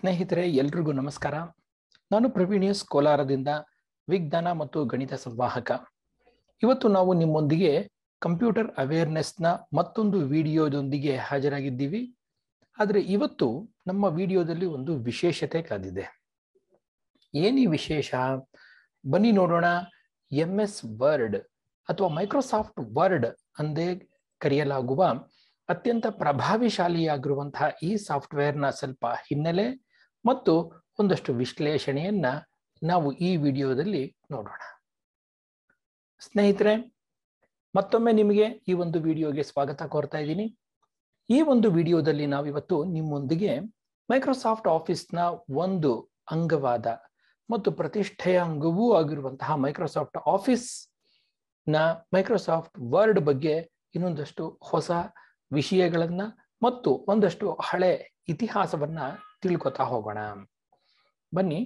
ಸ್ನೇಹಿತರೆ ಎಲ್ರಿಗೂ ನಮಸ್ಕಾರ ನಾನು ಪ್ರವೀಣಿಯಸ್ ಕೋಲಾರದಿಂದ ವಿಜ್ಞಾನ ಮತ್ತು ಗಣಿತ ಸಂವಾಹಕ ಇವತ್ತು ನಾವು ನಿಮ್ಮೊಂದಿಗೆ ಕಂಪ್ಯೂಟರ್ ಅವೇರ್ನೆಸ್ನ ಮತ್ತೊಂದು ವಿಡಿಯೋದೊಂದಿಗೆ ಹಾಜರಾಗಿದ್ದೀವಿ ಆದರೆ ಇವತ್ತು ನಮ್ಮ ವಿಡಿಯೋದಲ್ಲಿ ಒಂದು ವಿಶೇಷತೆ ಕಾದಿದೆ ಏನಿ ವಿಶೇಷ ಬನ್ನಿ ನೋಡೋಣ ಎಂ ಎಸ್ ವರ್ಡ್ ಅಥವಾ ಮೈಕ್ರೋಸಾಫ್ಟ್ ವರ್ಡ್ ಅಂದೇ ಕರೆಯಲಾಗುವ ಅತ್ಯಂತ ಪ್ರಭಾವಿಶಾಲಿಯಾಗಿರುವಂತಹ ಈ ಸಾಫ್ಟ್ವೇರ್ನ ಸ್ವಲ್ಪ ಹಿನ್ನೆಲೆ ಮತ್ತು ಒಂದಷ್ಟು ವಿಶ್ಲೇಷಣೆಯನ್ನ ನಾವು ಈ ವಿಡಿಯೋದಲ್ಲಿ ನೋಡೋಣ ಸ್ನೇಹಿತರೆ ಮತ್ತೊಮ್ಮೆ ನಿಮಗೆ ಈ ಒಂದು ವಿಡಿಯೋಗೆ ಸ್ವಾಗತ ಕೋರ್ತಾ ಇದ್ದೀನಿ ಈ ಒಂದು ವಿಡಿಯೋದಲ್ಲಿ ನಾವಿವತ್ತು ನಿಮ್ಮೊಂದಿಗೆ ಮೈಕ್ರೋಸಾಫ್ಟ್ ಆಫೀಸ್ನ ಒಂದು ಅಂಗವಾದ ಮತ್ತು ಪ್ರತಿಷ್ಠೆಯ ಅಂಗವೂ ಆಗಿರುವಂತಹ ಮೈಕ್ರೋಸಾಫ್ಟ್ ಆಫೀಸ್ ನ ಮೈಕ್ರೋಸಾಫ್ಟ್ ವರ್ಡ್ ಬಗ್ಗೆ ಇನ್ನೊಂದಷ್ಟು ಹೊಸ ವಿಷಯಗಳನ್ನು ಮತ್ತು ಒಂದಷ್ಟು ಹಳೆ ಇತಿಹಾಸವನ್ನು ತಿಳ್ಕೊತಾ ಹೋಗೋಣ ಬನ್ನಿ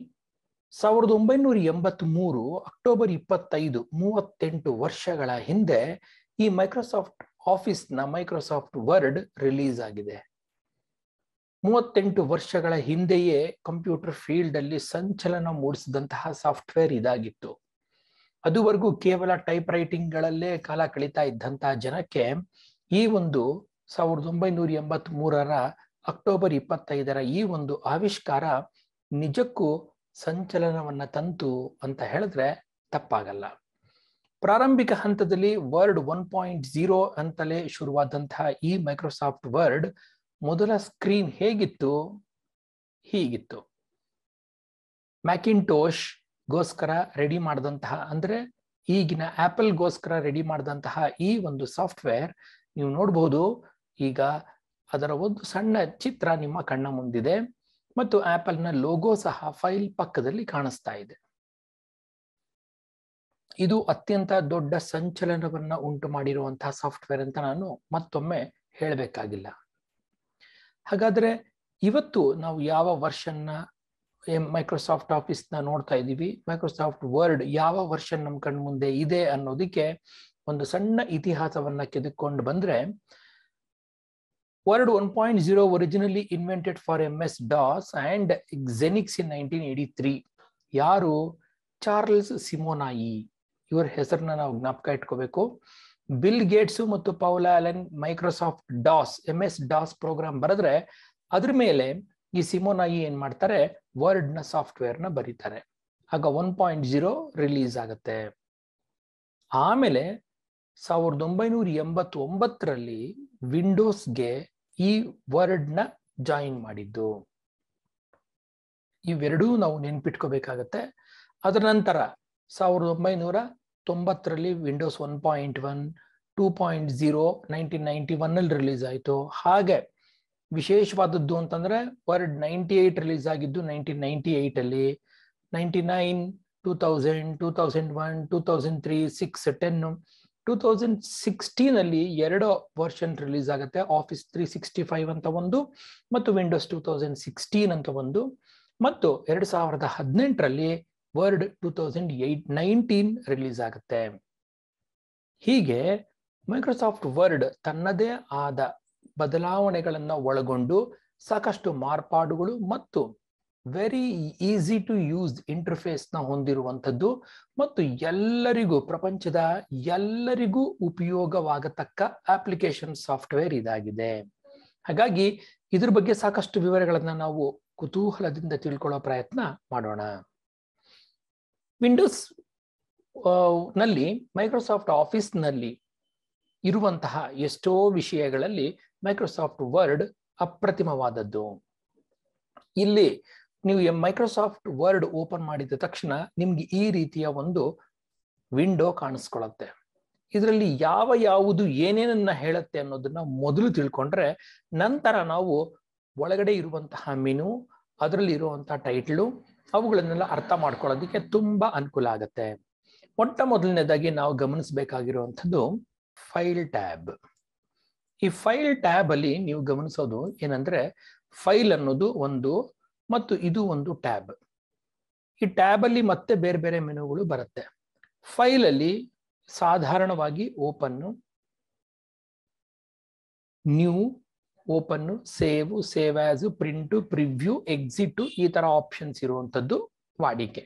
ಸಾವಿರದ ಒಂಬೈನೂರ ಎಂಬತ್ತ್ ಮೂರು ಅಕ್ಟೋಬರ್ ಇಪ್ಪತ್ತೈದು ಮೂವತ್ತೆಂಟು ವರ್ಷಗಳ ಹಿಂದೆ ಈ ಮೈಕ್ರೋಸಾಫ್ಟ್ ಆಫೀಸ್ ನ ಮೈಕ್ರೋಸಾಫ್ಟ್ ವರ್ಡ್ ರಿಲೀಸ್ ಆಗಿದೆ ಮೂವತ್ತೆಂಟು ವರ್ಷಗಳ ಹಿಂದೆಯೇ ಕಂಪ್ಯೂಟರ್ ಫೀಲ್ಡ್ ಅಲ್ಲಿ ಸಂಚಲನ ಮೂಡಿಸಿದಂತಹ ಸಾಫ್ಟ್ವೇರ್ ಇದಾಗಿತ್ತು ಅದುವರೆಗೂ ಕೇವಲ ಟೈಪ್ ರೈಟಿಂಗ್ಗಳಲ್ಲೇ ಕಾಲ ಕಳೀತಾ ಇದ್ದಂತಹ ಜನಕ್ಕೆ ಈ ಒಂದು ಸಾವಿರದ ಒಂಬೈನೂರ ಎಂಬತ್ತ್ ಮೂರರ ಅಕ್ಟೋಬರ್ ಇಪ್ಪತ್ತೈದರ ಈ ಒಂದು ಆವಿಷ್ಕಾರ ನಿಜಕ್ಕೂ ಸಂಚಲನವನ್ನ ತಂತು ಅಂತ ಹೇಳಿದ್ರೆ ತಪ್ಪಾಗಲ್ಲ ಪ್ರಾರಂಭಿಕ ಹಂತದಲ್ಲಿ ವರ್ಡ್ ಒನ್ ಪಾಯಿಂಟ್ ಜೀರೋ ಅಂತಲೇ ಶುರುವಾದಂತಹ ಈ ಮೈಕ್ರೋಸಾಫ್ಟ್ ವರ್ಡ್ ಮೊದಲ ಸ್ಕ್ರೀನ್ ಹೇಗಿತ್ತು ಹೀಗಿತ್ತು ಮ್ಯಾಕಿಂಟೋಶ್ ಗೋಸ್ಕರ ರೆಡಿ ಮಾಡಿದಂತಹ ಅಂದ್ರೆ ಈಗಿನ ಆಪಲ್ ಗೋಸ್ಕರ ರೆಡಿ ಮಾಡಿದಂತಹ ಈ ಒಂದು ಸಾಫ್ಟ್ವೇರ್ ನೀವು ನೋಡಬಹುದು ಈಗ ಅದರ ಒಂದು ಸಣ್ಣ ಚಿತ್ರ ನಿಮ್ಮ ಕಣ್ಣ ಮುಂದಿದೆ ಮತ್ತು ಆಪಲ್ನ ಲೋಗೋ ಸಹ ಫೈಲ್ ಪಕ್ಕದಲ್ಲಿ ಕಾಣಿಸ್ತಾ ಇದೆ ಇದು ಅತ್ಯಂತ ದೊಡ್ಡ ಸಂಚಲನವನ್ನ ಉಂಟು ಮಾಡಿರುವಂತಹ ಸಾಫ್ಟ್ವೇರ್ ಅಂತ ನಾನು ಮತ್ತೊಮ್ಮೆ ಹೇಳಬೇಕಾಗಿಲ್ಲ ಹಾಗಾದ್ರೆ ಇವತ್ತು ನಾವು ಯಾವ ನ ಮೈಕ್ರೋಸಾಫ್ಟ್ ನ ನೋಡ್ತಾ ಇದ್ದೀವಿ ಮೈಕ್ರೋಸಾಫ್ಟ್ ವರ್ಡ್ ಯಾವ ವರ್ಷನ್ ನಮ್ಮ ಮುಂದೆ ಇದೆ ಅನ್ನೋದಕ್ಕೆ ಒಂದು ಸಣ್ಣ ಇತಿಹಾಸವನ್ನ ಕೆದಕೊಂಡು ಬಂದ್ರೆ one point Word 1.0 originally invented DOS and dos in Xenix in 1983. ಯಾರು ಚಾರ್ಲ್ಸ್ ಸಿಮೋನಾಯಿ ಇವರ ಹೆಸರನ್ನ ನಾವು ಜ್ಞಾಪಕ ಇಟ್ಕೋಬೇಕು ಬಿಲ್ ಗೇಟ್ಸ್ ಮತ್ತು Paul Allen Microsoft DOS M S DOS program ಬರೆದ್ರೆ ಅದ್ರ ಮೇಲೆ ಈ ಸಿಮೋನಾಯಿ ಏನ್ ಮಾಡ್ತಾರೆ ವರ್ಡ್ ನ ಸಾಫ್ಟ್ವೇರ್ ಬರೀತಾರೆ ಆಗ ಒನ್ ಪಾಯಿಂಟ್ ಜೀರೋ ರಿಲೀಸ್ ಆಗತ್ತೆ ಆಮೇಲೆ ಸಾವಿರದ ಒಂಬೈನೂರ ಎಂಬತ್ತೊಂಬತ್ತರಲ್ಲಿ ವಿಂಡೋಸ್ಗೆ ಈ ವರ್ಡ್ನ ಜಾಯಿನ್ ಮಾಡಿದ್ದು ಇವೆರಡೂ ನಾವು ನೆನ್ಪಿಟ್ಕೋಬೇಕಾಗತ್ತೆ ಅದರ ನಂತರ ಸಾವಿರದ ಒಂಬೈನೂರ ತೊಂಬತ್ತರಲ್ಲಿ Windows one point one two point zero nineteen ninety ಒನ್ನಲ್ಲಿ ರಿಲೀಸ್ ಆಯಿತು ಹಾಗೆ ವಿಶೇಷವಾದದ್ದು ಅಂತಂದ್ರೆ ವರ್ಡ್ ನೈಂಟಿ ಏಟ್ ರಿಲೀಸ್ ಆಗಿದ್ದು ನೈನ್ಟೀನ್ ನೈಂಟಿ ಏಯ್ಟಲ್ಲಿ ninety nine two thousand two thousand one two thousand three six ten two thousand ಸಿಕ್ಸ್ಟೀನಲ್ಲಿ ಎರಡು ವರ್ಷನ್ ರಿಲೀಸ್ ಆಗುತ್ತೆ ಆಫೀಸ್ ತ್ರೀ ಸಿಕ್ಸ್ಟಿ ಫೈವ್ ಅಂತ ಒಂದು ಮತ್ತು ವಿಂಡೋಸ್ ಟೂ ತೌಸಂಡ್ ಸಿಕ್ಸ್ಟೀನ್ ಅಂತ ಒಂದು ಮತ್ತು ಎರಡು ಸಾವಿರದ ಹದಿನೆಂಟರಲ್ಲಿ Word two thousand eight nineteen release ಆಗುತ್ತೆ ಹೀಗೆ ಮೈಕ್ರೋಸಾಫ್ಟ್ ವರ್ಡ್ ತನ್ನದೇ ಆದ ಬದಲಾವಣೆಗಳನ್ನು ಒಳಗೊಂಡು ಸಾಕಷ್ಟು ಮಾರ್ಪಾಡುಗಳು ಮತ್ತು very easy to use interface ನ ಹೊಂದಿರುವಂಥದ್ದು ಮತ್ತು ಎಲ್ಲರಿಗೂ ಪ್ರಪಂಚದ ಎಲ್ಲರಿಗೂ ಉಪಯೋಗವಾಗತಕ್ಕ ಅಪ್ಲಿಕೇಶನ್ ಸಾಫ್ಟ್ವೇರ್ ಇದಾಗಿದೆ ಹಾಗಾಗಿ ಇದ್ರ ಬಗ್ಗೆ ಸಾಕಷ್ಟು ವಿವರಗಳನ್ನ ನಾವು ಕುತೂಹಲದಿಂದ ತಿಳ್ಕೊಳ್ಳೋ ಪ್ರಯತ್ನ ಮಾಡೋಣ ವಿಂಡೋಸ್ ನಲ್ಲಿ ಮೈಕ್ರೋಸಾಫ್ಟ್ ಆಫೀಸ್ನಲ್ಲಿ ಇರುವಂತಹ ಎಷ್ಟೋ ವಿಷಯಗಳಲ್ಲಿ ಮೈಕ್ರೋಸಾಫ್ಟ್ ವರ್ಡ್ ಅಪ್ರತಿಮವಾದದ್ದು ಇಲ್ಲಿ ನೀವು ಮೈಕ್ರೋಸಾಫ್ಟ್ ವರ್ಡ್ ಓಪನ್ ಮಾಡಿದ ತಕ್ಷಣ ನಿಮ್ಗೆ ಈ ರೀತಿಯ ಒಂದು ವಿಂಡೋ ಕಾಣಿಸ್ಕೊಳತ್ತೆ ಇದರಲ್ಲಿ ಯಾವ ಯಾವುದು ಏನೇನನ್ನ ಹೇಳುತ್ತೆ ಅನ್ನೋದನ್ನ ಮೊದಲು ತಿಳ್ಕೊಂಡ್ರೆ ನಂತರ ನಾವು ಒಳಗಡೆ ಇರುವಂತಹ ಮೆನು ಅದರಲ್ಲಿ ಇರುವಂತಹ ಟೈಟ್ಲು ಅವುಗಳನ್ನೆಲ್ಲ ಅರ್ಥ ಮಾಡ್ಕೊಳ್ಳೋದಕ್ಕೆ ತುಂಬಾ ಅನುಕೂಲ ಆಗುತ್ತೆ ಮೊಟ್ಟ ಮೊದಲನೇದಾಗಿ ನಾವು ಗಮನಿಸಬೇಕಾಗಿರುವಂಥದ್ದು ಫೈಲ್ ಟ್ಯಾಬ್ ಈ ಫೈಲ್ ಟ್ಯಾಬ್ ಅಲ್ಲಿ ನೀವು ಗಮನಿಸೋದು ಏನಂದ್ರೆ ಫೈಲ್ ಅನ್ನೋದು ಒಂದು ಮತ್ತು ಇದು ಒಂದು ಟ್ಯಾಬ್ ಈ ಟ್ಯಾಬ್ ಅಲ್ಲಿ ಮತ್ತೆ ಬೇರೆ ಬೇರೆ ಮೆನುಗಳು ಬರುತ್ತೆ ಫೈಲ್ ಅಲ್ಲಿ ಸಾಧಾರಣವಾಗಿ open new open save save as print preview exit ಈ ತರ ಆಪ್ಷನ್ಸ್ ಇರುವಂತದ್ದು ವಾಡಿಕೆ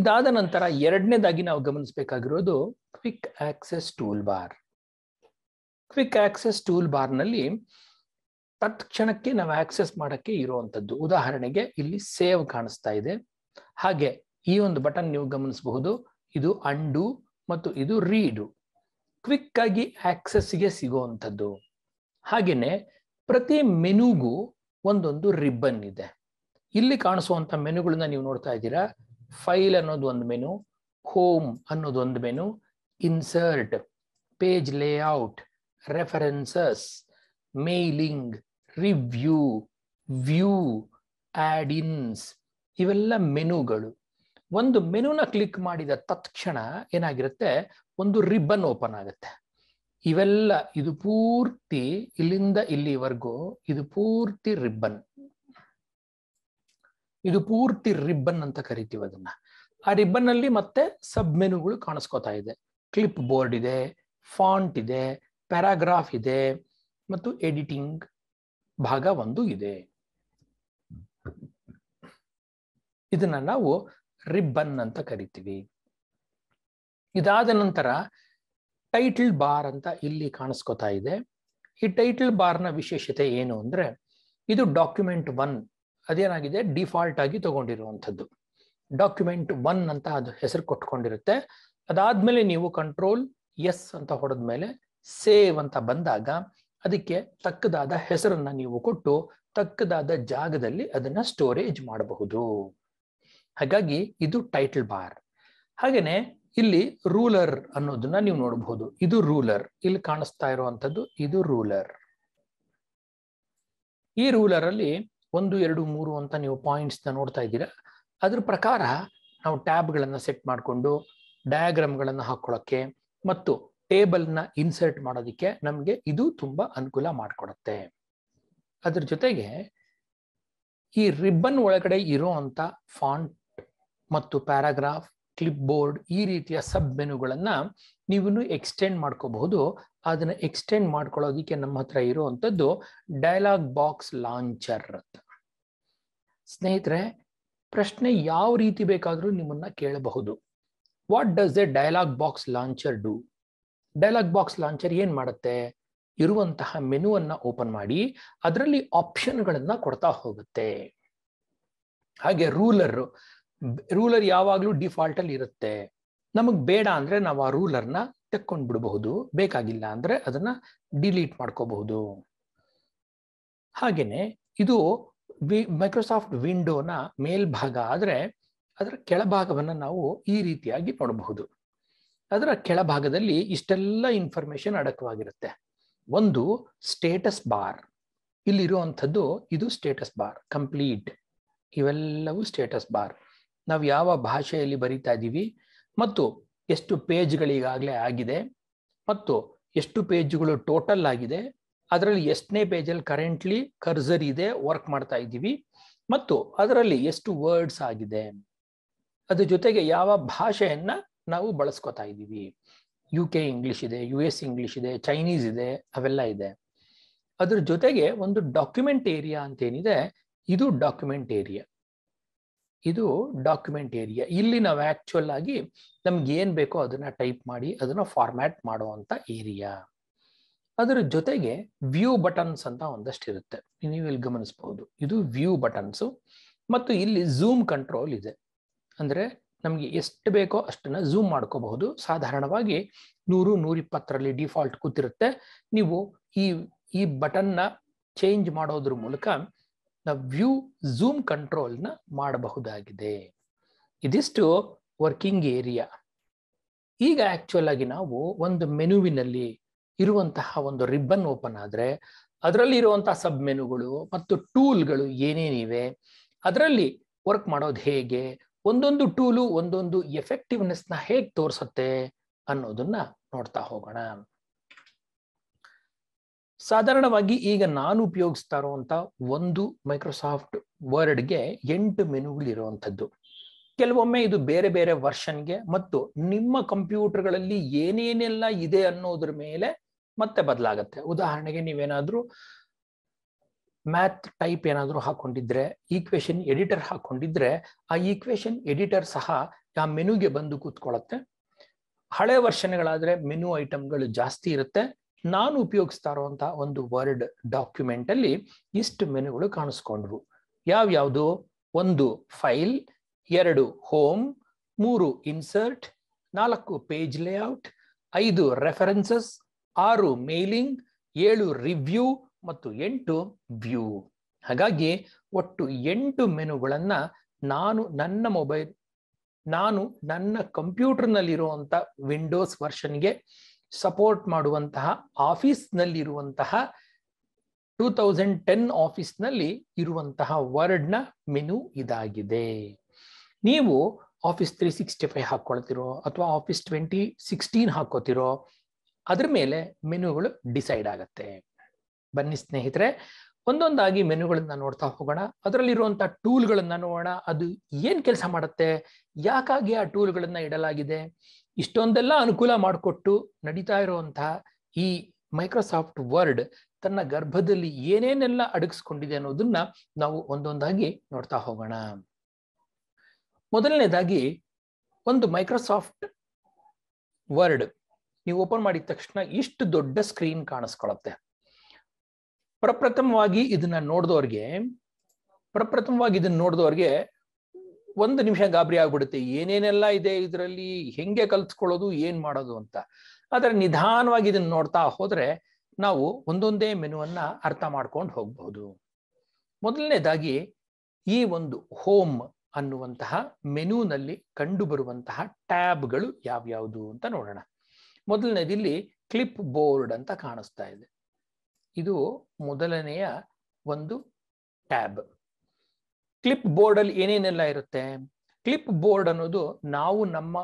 ಇದಾದ ನಂತರ ಎರಡನೇದಾಗಿ ನಾವು ಗಮನಿಸಬೇಕಾಗಿರೋದು quick access toolbar quick access tool ಬಾರ್ನಲ್ಲಿ ತತ್ಕ್ಷಣಕ್ಕೆ ನಾವು ಆಕ್ಸೆಸ್ ಮಾಡೋಕ್ಕೆ ಇರುವಂಥದ್ದು ಉದಾಹರಣೆಗೆ ಇಲ್ಲಿ ಸೇವ್ ಕಾಣಿಸ್ತಾ ಇದೆ ಹಾಗೆ ಈ ಒಂದು ಬಟನ್ ನೀವು ಗಮನಿಸಬಹುದು ಇದು ಅಂಡು ಮತ್ತು ಇದು ರೀಡು ಕ್ವಿಕ್ ಆಗಿ ಆಕ್ಸೆಸ್ಗೆ ಸಿಗುವಂಥದ್ದು ಹಾಗೆಯೇ ಪ್ರತಿ ಮೆನುಗೂ ಒಂದೊಂದು ರಿಬ್ಬನ್ ಇದೆ ಇಲ್ಲಿ ಕಾಣಿಸುವಂಥ ಮೆನುಗಳನ್ನ ನೀವು ನೋಡ್ತಾ ಇದ್ದೀರಾ ಫೈಲ್ ಅನ್ನೋದು ಒಂದು ಮೆನು ಹೋಮ್ ಅನ್ನೋದು ಒಂದು menu insert page layout references mailing review view add-ins ಇವೆಲ್ಲ ಮೆನುಗಳು ಒಂದು ಮೆನುನ ಕ್ಲಿಕ್ ಮಾಡಿದ ತತ್ಕ್ಷಣ ಏನಾಗಿರುತ್ತೆ ಒಂದು ರಿಬ್ಬನ್ ಓಪನ್ ಆಗುತ್ತೆ ಇವೆಲ್ಲ ಇದು ಪೂರ್ತಿ ಇಲ್ಲಿಂದ ಇಲ್ಲಿವರೆಗೂ ಇದು ಪೂರ್ತಿ ರಿಬ್ಬನ್ ಇದು ಪೂರ್ತಿ ರಿಬ್ಬನ್ ಅಂತ ಕರಿತೀವಿ ಅದನ್ನ ಆ ರಿಬ್ಬನ್ ಅಲ್ಲಿ ಮತ್ತೆ ಸಬ್ ಮೆನುಗಳು ಕಾಣಿಸ್ಕೋತಾ ಇದೆ ಕ್ಲಿಪ್ ಬೋರ್ಡ್ ಇದೆ ಫಾಂಟ್ ಇದೆ ಪ್ಯಾರಾಗ್ರಾಫ್ ಇದೆ ಮತ್ತು ಎಡಿಟಿಂಗ್ ಭಾಗ ಒಂದು ಇದೆ ಇದನ್ನ ನಾವು ರಿಬ್ಬನ್ ಅಂತ ಕರಿತೀವಿ ಇದಾದ ನಂತರ ಟೈಟಲ್ ಬಾರ್ ಅಂತ ಇಲ್ಲಿ ಕಾಣಿಸ್ಕೋತಾ ಇದೆ ಈ ಟೈಟಲ್ ಬಾರ್ನ ವಿಶೇಷತೆ ಏನು ಅಂದ್ರೆ ಇದು ಡಾಕ್ಯುಮೆಂಟ್ ಒನ್ ಅದೇನಾಗಿದೆ ಡಿಫಾಲ್ಟ್ ಆಗಿ ತಗೊಂಡಿರುವಂಥದ್ದು ಡಾಕ್ಯುಮೆಂಟ್ ಒನ್ ಅಂತ ಅದು ಹೆಸರು ಕೊಟ್ಕೊಂಡಿರುತ್ತೆ ಅದಾದ್ಮೇಲೆ ನೀವು ಕಂಟ್ರೋಲ್ ಎಸ್ ಅಂತ ಹೊಡೆದ್ಮೇಲೆ ಸೇವ್ ಅಂತ ಬಂದಾಗ ಅದಕ್ಕೆ ತಕ್ಕದಾದ ಹೆಸರನ್ನ ನೀವು ಕೊಟ್ಟು ತಕ್ಕದಾದ ಜಾಗದಲ್ಲಿ ಅದನ್ನ ಸ್ಟೋರೇಜ್ ಮಾಡಬಹುದು ಹಾಗಾಗಿ ಇದು ಟೈಟಲ್ ಬಾರ್ ಹಾಗೇನೆ ಇಲ್ಲಿ ರೂಲರ್ ಅನ್ನೋದನ್ನ ನೀವು ನೋಡಬಹುದು ಇದು ರೂಲರ್ ಇಲ್ಲಿ ಕಾಣಿಸ್ತಾ ಇರುವಂತದ್ದು ಇದು ರೂಲರ್ ಈ ರೂಲರ್ ಅಲ್ಲಿ ಒಂದು ಎರಡು ಮೂರು ಅಂತ ನೀವು ಪಾಯಿಂಟ್ಸ್ ನೋಡ್ತಾ ಇದ್ದೀರಾ ಅದ್ರ ಪ್ರಕಾರ ನಾವು ಟ್ಯಾಬ್ಗಳನ್ನು ಸೆಟ್ ಮಾಡಿಕೊಂಡು ಡಯಾಗ್ರಾಮ್ಗಳನ್ನು ಹಾಕೊಳ್ಳೋಕ್ಕೆ ಮತ್ತು ಟೇಬಲ್ನ ಇನ್ಸರ್ಟ್ ಮಾಡೋದಕ್ಕೆ ನಮಗೆ ಇದು ತುಂಬ ಅನುಕೂಲ ಮಾಡಿಕೊಡುತ್ತೆ ಅದ್ರ ಜೊತೆಗೆ ಈ ರಿಬ್ಬನ್ ಒಳಗಡೆ ಇರೋ ಫಾಂಟ್ ಮತ್ತು ಪ್ಯಾರಾಗ್ರಾಫ್ ಕ್ಲಿಪ್ ಬೋರ್ಡ್ ಈ ರೀತಿಯ ಸಬ್ ಮೆನುಗಳನ್ನು ನೀವು ಎಕ್ಸ್ಟೆಂಡ್ ಮಾಡ್ಕೋಬಹುದು ಅದನ್ನು ಎಕ್ಸ್ಟೆಂಡ್ ಮಾಡ್ಕೊಳ್ಳೋದಿಕ್ಕೆ ನಮ್ಮ ಹತ್ರ ಇರುವಂಥದ್ದು ಡೈಲಾಗ್ ಬಾಕ್ಸ್ ಲಾಂಚರ್ ಅಂತ ಸ್ನೇಹಿತರೆ ಪ್ರಶ್ನೆ ಯಾವ ರೀತಿ ಬೇಕಾದರೂ ನಿಮ್ಮನ್ನ ಕೇಳಬಹುದು what does a dialog box launcher do dialog box launcher ಏನ್ ಮಾಡುತ್ತೆ ಇರುವಂತಹ ಮೆನುವನ್ನ ಓಪನ್ ಮಾಡಿ ಅದರಲ್ಲಿ ಆಪ್ಷನ್ಗಳನ್ನ ಕೊಡ್ತಾ ಹೋಗುತ್ತೆ ಹಾಗೆ ರೂಲರ್ ರೂಲರ್ ಯಾವಾಗಲೂ ಡಿಫಾಲ್ಟ್ ಅಲ್ಲಿ ಇರುತ್ತೆ ನಮಗ್ ಬೇಡ ಅಂದ್ರೆ ನಾವು ಆ ರೂಲರ್ನ ತೆಕ್ಕೊಂಡ್ ಬಿಡಬಹುದು ಬೇಕಾಗಿಲ್ಲ ಅಂದ್ರೆ ಅದನ್ನ ಡಿಲೀಟ್ ಮಾಡ್ಕೋಬಹುದು ಹಾಗೇನೆ ಇದು ಮೈಕ್ರೋಸಾಫ್ಟ್ ವಿಂಡೋನ ಮೇಲ್ಭಾಗ ಆದ್ರೆ ಅದರ ಕೆಳಭಾಗವನ್ನು ನಾವು ಈ ರೀತಿಯಾಗಿ ನೋಡಬಹುದು ಅದರ ಕೆಳಭಾಗದಲ್ಲಿ ಇಷ್ಟೆಲ್ಲ ಇನ್ಫಾರ್ಮೇಶನ್ ಅಡಕವಾಗಿರುತ್ತೆ ಒಂದು ಸ್ಟೇಟಸ್ ಬಾರ್ ಇಲ್ಲಿರುವಂಥದ್ದು ಇದು ಸ್ಟೇಟಸ್ ಬಾರ್ ಕಂಪ್ಲೀಟ್ ಇವೆಲ್ಲವೂ ಸ್ಟೇಟಸ್ ಬಾರ್ ನಾವು ಯಾವ ಭಾಷೆಯಲ್ಲಿ ಬರಿತಾ ಇದ್ದೀವಿ ಮತ್ತು ಎಷ್ಟು ಪೇಜ್ಗಳಿಗಾಗಲೇ ಆಗಿದೆ ಮತ್ತು ಎಷ್ಟು ಪೇಜ್ಗಳು ಟೋಟಲ್ ಆಗಿದೆ ಅದರಲ್ಲಿ ಎಷ್ಟನೇ ಪೇಜಲ್ಲಿ ಕರೆಂಟ್ಲಿ ಕರ್ಸರ್ ಇದೆ ವರ್ಕ್ ಮಾಡ್ತಾ ಇದ್ದೀವಿ ಮತ್ತು ಅದರಲ್ಲಿ ಎಷ್ಟು ವರ್ಡ್ಸ್ ಆಗಿದೆ ಅದ್ರ ಜೊತೆಗೆ ಯಾವ ಭಾಷೆಯನ್ನು ನಾವು ಬಳಸ್ಕೊತಾ ಇದ್ದೀವಿ ಯು ಕೆ ಇಂಗ್ಲಿಷ್ ಇದೆ ಯು ಎಸ್ ಇಂಗ್ಲಿಷ್ ಇದೆ ಚೈನೀಸ್ ಇದೆ ಅವೆಲ್ಲ ಇದೆ ಅದ್ರ ಜೊತೆಗೆ ಒಂದು ಡಾಕ್ಯುಮೆಂಟ್ ಏರಿಯಾ ಅಂತ ಏನಿದೆ ಇದು ಡಾಕ್ಯುಮೆಂಟ್ ಏರಿಯಾ ಇದು ಡಾಕ್ಯುಮೆಂಟ್ ಏರಿಯಾ ಇಲ್ಲಿ ನಾವು ಆ್ಯಕ್ಚುಯಲ್ ಆಗಿ ನಮ್ಗೆ ಏನ್ ಬೇಕೋ ಅದನ್ನ ಟೈಪ್ ಮಾಡಿ ಅದನ್ನ ಫಾರ್ಮ್ಯಾಟ್ ಮಾಡುವಂತ ಏರಿಯಾ ಅದರ ಜೊತೆಗೆ ವ್ಯೂ ಬಟನ್ಸ್ ಅಂತ ಒಂದಷ್ಟು ಇರುತ್ತೆ ನೀವು ಇಲ್ಲಿ ಗಮನಿಸಬಹುದು ಇದು ವ್ಯೂ ಬಟನ್ಸು ಮತ್ತು ಇಲ್ಲಿ ಝೂಮ್ ಕಂಟ್ರೋಲ್ ಇದೆ ಅಂದ್ರೆ ನಮಗೆ ಎಷ್ಟು ಬೇಕೋ ಅಷ್ಟನ್ನು ಝೂಮ್ ಮಾಡ್ಕೋಬಹುದು ಸಾಧಾರಣವಾಗಿ ನೂರು ನೂರಿಪ್ಪತ್ತರಲ್ಲಿ ಡಿಫಾಲ್ಟ್ ಕೂತಿರುತ್ತೆ ನೀವು ಈ ಈ ಬಟನ್ನ ಚೇಂಜ್ ಮಾಡೋದ್ರ ಮೂಲಕ ನಾವು ವ್ಯೂ ಝೂಮ್ ಕಂಟ್ರೋಲ್ನ ಮಾಡಬಹುದಾಗಿದೆ ಇದಿಷ್ಟು ವರ್ಕಿಂಗ್ ಏರಿಯಾ ಈಗ ಆಕ್ಚುಯಲ್ ಆಗಿ ನಾವು ಒಂದು ಮೆನುವಿನಲ್ಲಿ ಇರುವಂತಹ ಒಂದು ರಿಬ್ಬನ್ ಓಪನ್ ಆದರೆ ಅದರಲ್ಲಿ ಇರುವಂತಹ ಸಬ್ ಮೆನುಗಳು ಮತ್ತು ಟೂಲ್ಗಳು ಏನೇನಿವೆ ಅದರಲ್ಲಿ ವರ್ಕ್ ಮಾಡೋದು ಹೇಗೆ ಒಂದೊಂದು ಟೂಲು ಒಂದೊಂದು ಎಫೆಕ್ಟಿವ್ನೆಸ್ನ ಹೇಗ್ ತೋರಿಸುತ್ತೆ ಅನ್ನೋದನ್ನ ನೋಡ್ತಾ ಹೋಗೋಣ ಸಾಧಾರಣವಾಗಿ ಈಗ ನಾನು ಉಪಯೋಗಿಸ್ತಾ ಇರುವಂತ ಒಂದು ಮೈಕ್ರೋಸಾಫ್ಟ್ ವರ್ಡ್ಗೆ ಎಂಟು ಮೆನುಗಳು ಇರುವಂಥದ್ದು ಕೆಲವೊಮ್ಮೆ ಇದು ಬೇರೆ ಬೇರೆ ವರ್ಷನ್ಗೆ ಮತ್ತು ನಿಮ್ಮ ಕಂಪ್ಯೂಟರ್ಗಳಲ್ಲಿ ಏನೇನೆಲ್ಲ ಇದೆ ಅನ್ನೋದ್ರ ಮೇಲೆ ಮತ್ತೆ ಬದಲಾಗತ್ತೆ ಉದಾಹರಣೆಗೆ ನೀವೇನಾದ್ರೂ ಮ್ಯಾಥ್ ಟೈಪ್ ಏನಾದರೂ ಹಾಕೊಂಡಿದ್ರೆ ಈಕ್ವೇಶನ್ ಎಡಿಟರ್ ಹಾಕೊಂಡಿದ್ರೆ ಆ ಈಕ್ವೇಶನ್ ಎಡಿಟರ್ ಸಹ ಆ ಮೆನುಗೆ ಬಂದು ಕೂತ್ಕೊಳ್ಳುತ್ತೆ ಹಳೆ ವರ್ಷನ್ಗಳಾದರೆ ಮೆನು ಐಟಮ್ಗಳು ಜಾಸ್ತಿ ಇರುತ್ತೆ ನಾನು ಉಪಯೋಗಿಸ್ತಾ ಇರುವಂತಹ ಒಂದು ವರ್ಡ್ ಡಾಕ್ಯುಮೆಂಟ್ ಅಲ್ಲಿ ಇಷ್ಟು ಮೆನುಗಳು ಕಾಣಿಸ್ಕೊಂಡ್ವು ಯಾವ್ಯಾವುದು ಒಂದು ಫೈಲ್ ಎರಡು ಹೋಮ್ ಮೂರು ಇನ್ಸರ್ಟ್ ನಾಲ್ಕು ಪೇಜ್ ಲೇಔಟ್ ಐದು ರೆಫರೆನ್ಸಸ್ ಆರು ಮೇಲಿಂಗ್ ಏಳು ರಿವ್ಯೂ ಮತ್ತು ಎಂಟು ವ್ಯೂ ಹಾಗಾಗಿ ಒಟ್ಟು ಎಂಟು ಮೆನುಗಳನ್ನ ನಾನು ನನ್ನ ಮೊಬೈಲ್ ನಾನು ನನ್ನ ಕಂಪ್ಯೂಟರ್ನಲ್ಲಿರುವಂತಹ ವಿಂಡೋಸ್ ವರ್ಷನ್ಗೆ ಸಪೋರ್ಟ್ ಮಾಡುವಂತಹ ಆಫೀಸ್ನಲ್ಲಿರುವಂತಹ ಟೂ ತೌಸಂಡ್ ಟೆನ್ ಆಫೀಸ್ನಲ್ಲಿ ಇರುವಂತಹ ವರ್ಡ್ನ ಮೆನು ಇದಾಗಿದೆ ನೀವು ಆಫೀಸ್ ತ್ರೀ ಸಿಕ್ಸ್ಟಿ ಫೈವ್ ಹಾಕ್ಕೊಳ್ತಿರೋ ಅಥವಾ ಆಫೀಸ್ ಟ್ವೆಂಟಿ ಸಿಕ್ಸ್ಟೀನ್ ಹಾಕೋತಿರೋ ಅದ್ರ ಮೇಲೆ ಮೆನುಗಳು ಡಿಸೈಡ್ ಆಗತ್ತೆ ಬನ್ನಿ ಸ್ನೇಹಿತರೆ ಒಂದೊಂದಾಗಿ ಮೆನುಗಳನ್ನ ನೋಡ್ತಾ ಹೋಗೋಣ ಟೂಲ್ ಟೂಲ್ಗಳನ್ನ ನೋಡೋಣ ಅದು ಏನು ಕೆಲಸ ಮಾಡುತ್ತೆ ಯಾಕಾಗಿ ಆ ಟೂಲ್ಗಳನ್ನ ಇಡಲಾಗಿದೆ ಇಷ್ಟೊಂದೆಲ್ಲ ಅನುಕೂಲ ಮಾಡಿಕೊಟ್ಟು ನಡೀತಾ ಇರುವಂತಹ ಈ ಮೈಕ್ರೋಸಾಫ್ಟ್ ವರ್ಡ್ ತನ್ನ ಗರ್ಭದಲ್ಲಿ ಏನೇನೆಲ್ಲ ಅಡಗಿಸ್ಕೊಂಡಿದೆ ಅನ್ನೋದನ್ನ ನಾವು ಒಂದೊಂದಾಗಿ ನೋಡ್ತಾ ಹೋಗೋಣ ಮೊದಲನೇದಾಗಿ ಒಂದು ಮೈಕ್ರೋಸಾಫ್ಟ್ ವರ್ಡ್ ನೀವು ಓಪನ್ ಮಾಡಿದ ತಕ್ಷಣ ಇಷ್ಟು ದೊಡ್ಡ ಸ್ಕ್ರೀನ್ ಕಾಣಿಸ್ಕೊಳತ್ತೆ ಪ್ರಪ್ರಥಮವಾಗಿ ಇದನ್ನ ನೋಡಿದವ್ರಿಗೆ ಪ್ರಪ್ರಥಮವಾಗಿ ಇದನ್ನ ನೋಡಿದವ್ರಿಗೆ ಒಂದು ನಿಮಿಷ ಗಾಬರಿ ಆಗ್ಬಿಡುತ್ತೆ ಏನೇನೆಲ್ಲ ಇದೆ ಇದರಲ್ಲಿ ಹೆಂಗೆ ಕಲ್ತ್ಕೊಳ್ಳೋದು ಏನ್ ಮಾಡೋದು ಅಂತ ಆದ್ರೆ ನಿಧಾನವಾಗಿ ಇದನ್ನ ನೋಡ್ತಾ ಹೋದ್ರೆ ನಾವು ಒಂದೊಂದೇ ಮೆನುವನ್ನ ಅರ್ಥ ಮಾಡ್ಕೊಂಡು ಹೋಗ್ಬಹುದು ಮೊದಲನೇದಾಗಿ ಈ ಒಂದು ಹೋಮ್ ಅನ್ನುವಂತಹ ಮೆನುನಲ್ಲಿ ಕಂಡು ಬರುವಂತಹ ಟ್ಯಾಬ್ಗಳು ಯಾವ್ಯಾವುದು ಅಂತ ನೋಡೋಣ ಮೊದಲನೇದಿಲ್ಲಿ ಕ್ಲಿಪ್ ಬೋರ್ಡ್ ಅಂತ ಕಾಣಿಸ್ತಾ ಇದೆ ಇದು ಮೊದಲನೆಯ ಒಂದು ಟ್ಯಾಬ್ ಕ್ಲಿಪ್ ಬೋರ್ಡ್ ಅಲ್ಲಿ ಏನೇನೆಲ್ಲ ಇರುತ್ತೆ ಕ್ಲಿಪ್ ಬೋರ್ಡ್ ಅನ್ನೋದು ನಾವು ನಮ್ಮ